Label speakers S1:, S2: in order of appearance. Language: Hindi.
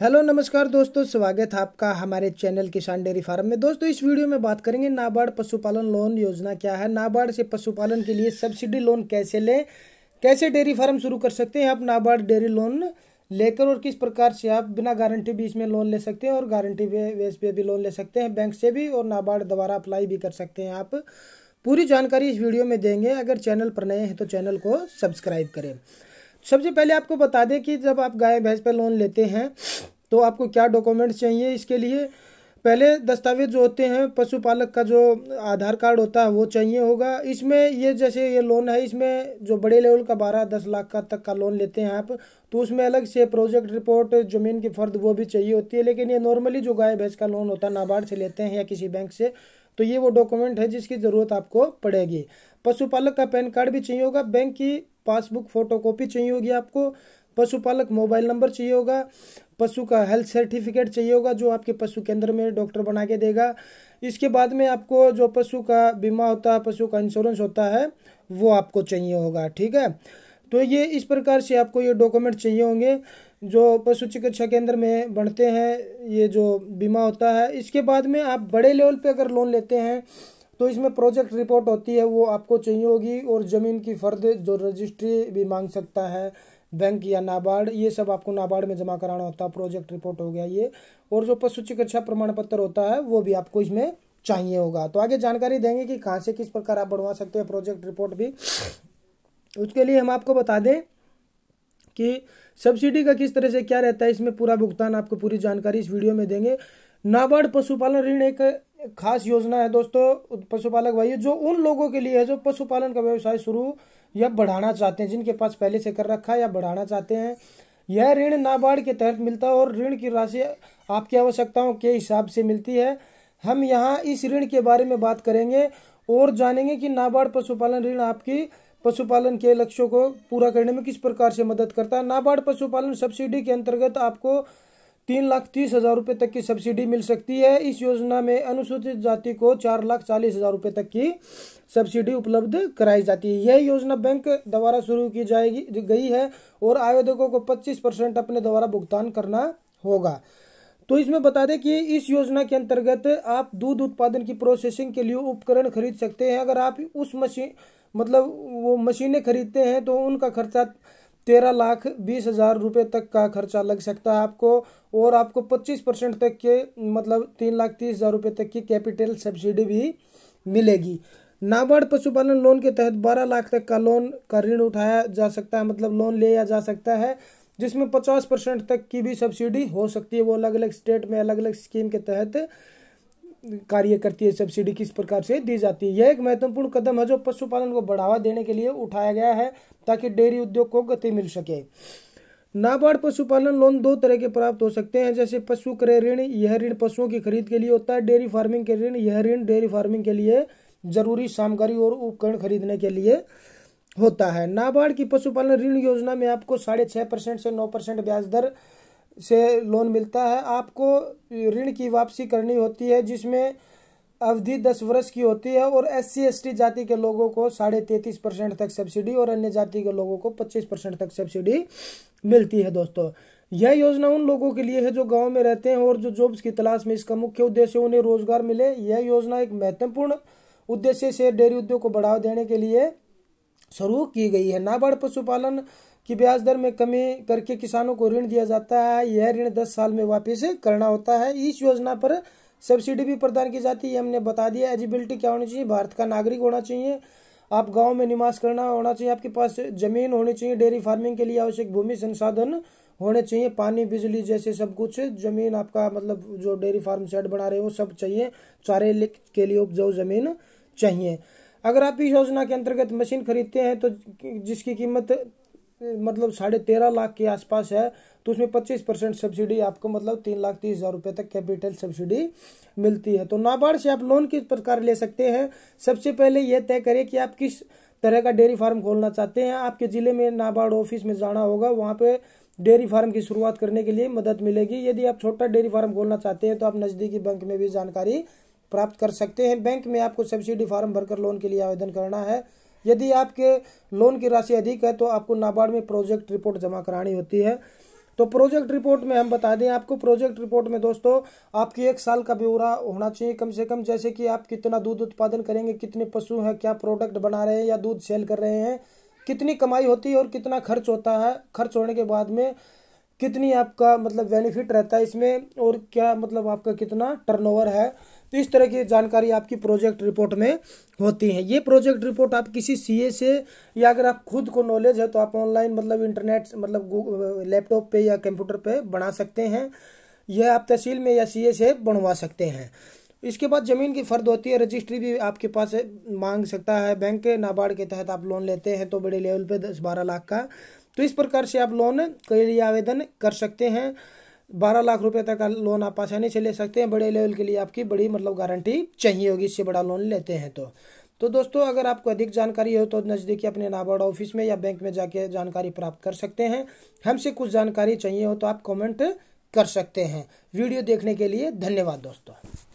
S1: हेलो नमस्कार दोस्तों स्वागत है आपका हमारे चैनल किसान डेयरी फार्म में दोस्तों इस वीडियो में बात करेंगे नाबार्ड पशुपालन लोन योजना क्या है नाबार्ड से पशुपालन के लिए सब्सिडी लोन कैसे लें कैसे डेयरी फार्म शुरू कर सकते हैं आप नाबार्ड डेयरी लोन लेकर और किस प्रकार से आप बिना गारंटी भी इसमें लोन ले सकते हैं और गारंटी वेस पे भी लोन ले सकते हैं बैंक से भी और नाबार्ड द्वारा अप्लाई भी कर सकते हैं आप पूरी जानकारी इस वीडियो में देंगे अगर चैनल पर नए हैं तो चैनल को सब्सक्राइब करें सबसे पहले आपको बता दें कि जब आप गाय भैंस पर लोन लेते हैं तो आपको क्या डॉक्यूमेंट्स चाहिए इसके लिए पहले दस्तावेज जो होते हैं पशुपालक का जो आधार कार्ड होता है वो चाहिए होगा इसमें ये जैसे ये लोन है इसमें जो बड़े लेवल का बारह दस लाख का तक का लोन लेते हैं आप तो उसमें अलग से प्रोजेक्ट रिपोर्ट ज़मीन की फर्द वो भी चाहिए होती है लेकिन ये नॉर्मली जो गाय भैंस का लोन होता है नाबार्ड से लेते हैं या किसी बैंक से तो ये वो डॉक्यूमेंट है जिसकी ज़रूरत आपको पड़ेगी पशुपालक का पैन कार्ड भी चाहिए होगा बैंक की पासबुक फोटोकॉपी चाहिए होगी आपको पशुपालक मोबाइल नंबर चाहिए होगा पशु का हेल्थ सर्टिफिकेट चाहिए होगा जो आपके पशु केंद्र में डॉक्टर बना के देगा इसके बाद में आपको जो पशु का बीमा होता है पशु का इंश्योरेंस होता है वो आपको चाहिए होगा ठीक है तो ये इस प्रकार से आपको ये डॉक्यूमेंट चाहिए होंगे जो पशु चिकित्सा केंद्र में बढ़ते हैं ये जो बीमा होता है इसके बाद में आप बड़े लेवल पे अगर लोन लेते हैं तो इसमें प्रोजेक्ट रिपोर्ट होती है वो आपको चाहिए होगी और ज़मीन की फर्द जो रजिस्ट्री भी मांग सकता है बैंक या नाबार्ड ये सब आपको नाबार्ड में जमा कराना होता है प्रोजेक्ट रिपोर्ट हो गया ये और जो पशु चिकित्सा प्रमाण पत्र होता है वो भी आपको इसमें चाहिए होगा तो आगे जानकारी देंगे कि कहाँ से किस प्रकार आप बढ़वा सकते हैं प्रोजेक्ट रिपोर्ट भी उसके लिए हम आपको बता दें कि सब्सिडी का किस तरह से क्या रहता है इसमें पूरा भुगतान आपको पूरी जानकारी इस वीडियो में देंगे नाबार्ड पशुपालन ऋण एक खास योजना है दोस्तों पशुपालक भाई जो उन लोगों के लिए है जो पशुपालन का व्यवसाय शुरू या बढ़ाना चाहते हैं जिनके पास पहले से कर रखा है या बढ़ाना चाहते हैं यह ऋण नाबार्ड के तहत मिलता है और ऋण की राशि आपकी आवश्यकताओं के हिसाब से मिलती है हम यहाँ इस ऋण के बारे में बात करेंगे और जानेंगे कि नाबार्ड पशुपालन ऋण आपकी पशुपालन के लक्ष्यों को पूरा करने में किस प्रकार से मदद करता है नाबार्ड पशुपालन सब्सिडी के अंतर्गत आपको तीन लाख तीस हजार रुपये तक की सब्सिडी मिल सकती है इस योजना में अनुसूचित जाति को चार लाख चालीस हजार रुपये तक की सब्सिडी उपलब्ध कराई जाती है यह योजना बैंक द्वारा शुरू की जाएगी गई है और आवेदकों को पच्चीस परसेंट अपने द्वारा भुगतान करना होगा तो इसमें बता दें कि इस योजना के अंतर्गत आप दूध उत्पादन की प्रोसेसिंग के लिए उपकरण खरीद सकते हैं अगर आप उस मशीन मतलब वो मशीनें खरीदते हैं तो उनका खर्चा तेरह लाख बीस हज़ार रुपये तक का खर्चा लग सकता है आपको और आपको पच्चीस परसेंट तक के मतलब तीन लाख तीस हज़ार रुपये तक की कैपिटल सब्सिडी भी मिलेगी नाबार्ड पशुपालन लोन के तहत बारह लाख तक का लोन का ऋण उठाया जा सकता है मतलब लोन लिया जा सकता है जिसमें पचास परसेंट तक की भी सब्सिडी हो सकती है वो अलग अलग स्टेट में अलग अलग स्कीम के तहत कार्य करती है सब्सिडी किस प्रकार से दी जाती है यह एक महत्वपूर्ण कदम है जो पशुपालन को बढ़ावा देने के लिए उठाया गया है ताकि डेयरी उद्योग को गति मिल सके नाबार्ड पशुपालन लोन दो तरह के प्राप्त हो सकते हैं जैसे पशु क्रय ऋण यह ऋण पशुओं की खरीद के लिए होता है डेयरी फार्मिंग के ऋण यह ऋण डेयरी फार्मिंग के लिए जरूरी सामग्री और उपकरण खरीदने के लिए होता है नाबार्ड की पशुपालन ऋण योजना में आपको साढ़े छः परसेंट से नौ परसेंट ब्याज दर से लोन मिलता है आपको ऋण की वापसी करनी होती है जिसमें अवधि दस वर्ष की होती है और एस सी जाति के लोगों को साढ़े तैंतीस परसेंट तक सब्सिडी और अन्य जाति के लोगों को पच्चीस परसेंट तक सब्सिडी मिलती है दोस्तों यह योजना उन लोगों के लिए है जो गांव में रहते हैं और जो जॉब्स की तलाश में इसका मुख्य उद्देश्य उन्हें रोजगार मिले यह योजना एक महत्वपूर्ण उद्देश्य से डेयरी उद्योग को बढ़ावा देने के लिए शुरू की गई है नाबार्ड पशुपालन कि ब्याज दर में कमी करके किसानों को ऋण दिया जाता है यह ऋण दस साल में वापस करना होता है इस योजना पर सब्सिडी भी प्रदान की जाती है हमने बता दिया एलिजिबिलिटी क्या होनी चाहिए भारत का नागरिक होना चाहिए आप गांव में निवास करना होना चाहिए आपके पास जमीन होनी चाहिए डेयरी फार्मिंग के लिए आवश्यक भूमि संसाधन होने चाहिए पानी बिजली जैसे सब कुछ जमीन आपका मतलब जो डेयरी फार्म सेट बना रहे हो सब चाहिए चारे के लिए उपजाऊ जमीन चाहिए अगर आप इस योजना के अंतर्गत मशीन खरीदते हैं तो जिसकी कीमत मतलब साढ़े तेरह लाख के आसपास है तो उसमें पच्चीस परसेंट सब्सिडी आपको मतलब तीन लाख तीस हज़ार रुपये तक कैपिटल सब्सिडी मिलती है तो नाबार्ड से आप लोन किस प्रकार ले सकते हैं सबसे पहले यह तय करें कि आप किस तरह का डेयरी फार्म खोलना चाहते हैं आपके ज़िले में नाबार्ड ऑफिस में जाना होगा वहाँ पर डेयरी फार्म की शुरुआत करने के लिए मदद मिलेगी यदि आप छोटा डेयरी फार्म खोलना चाहते हैं तो आप नज़दीकी बैंक में भी जानकारी प्राप्त कर सकते हैं बैंक में आपको सब्सिडी फार्म भरकर लोन के लिए आवेदन करना है यदि आपके लोन की राशि अधिक है तो आपको नाबार्ड में प्रोजेक्ट रिपोर्ट जमा करानी होती है तो प्रोजेक्ट रिपोर्ट में हम बता दें आपको प्रोजेक्ट रिपोर्ट में दोस्तों आपकी एक साल का ब्यौरा होना चाहिए कम से कम जैसे कि आप कितना दूध उत्पादन करेंगे कितने पशु हैं क्या प्रोडक्ट बना रहे हैं या दूध सेल कर रहे हैं कितनी कमाई होती है और कितना खर्च होता है खर्च होने के बाद में कितनी आपका मतलब बेनिफिट रहता है इसमें और क्या मतलब आपका कितना टर्नओवर है तो इस तरह की जानकारी आपकी प्रोजेक्ट रिपोर्ट में होती है ये प्रोजेक्ट रिपोर्ट आप किसी सीए से या अगर आप खुद को नॉलेज है तो आप ऑनलाइन मतलब इंटरनेट मतलब लैपटॉप पे या कंप्यूटर पे बना सकते हैं यह आप तहसील में या सीए से बनवा सकते हैं इसके बाद ज़मीन की फ़र्द होती है रजिस्ट्री भी आपके पास मांग सकता है बैंक के नाबार्ड के तहत आप लोन लेते हैं तो बड़े लेवल पे दस बारह लाख का तो इस प्रकार से आप लोन के लिए आवेदन कर सकते हैं बारह लाख रुपए तक का लोन आप आसानी से ले सकते हैं बड़े लेवल के लिए आपकी बड़ी मतलब गारंटी चाहिए होगी इससे बड़ा लोन लेते हैं तो तो दोस्तों अगर आपको अधिक जानकारी हो तो नज़दीकी अपने नाबार्ड ऑफिस में या बैंक में जाके जानकारी प्राप्त कर सकते हैं हमसे कुछ जानकारी चाहिए हो तो आप कमेंट कर सकते हैं वीडियो देखने के लिए धन्यवाद दोस्तों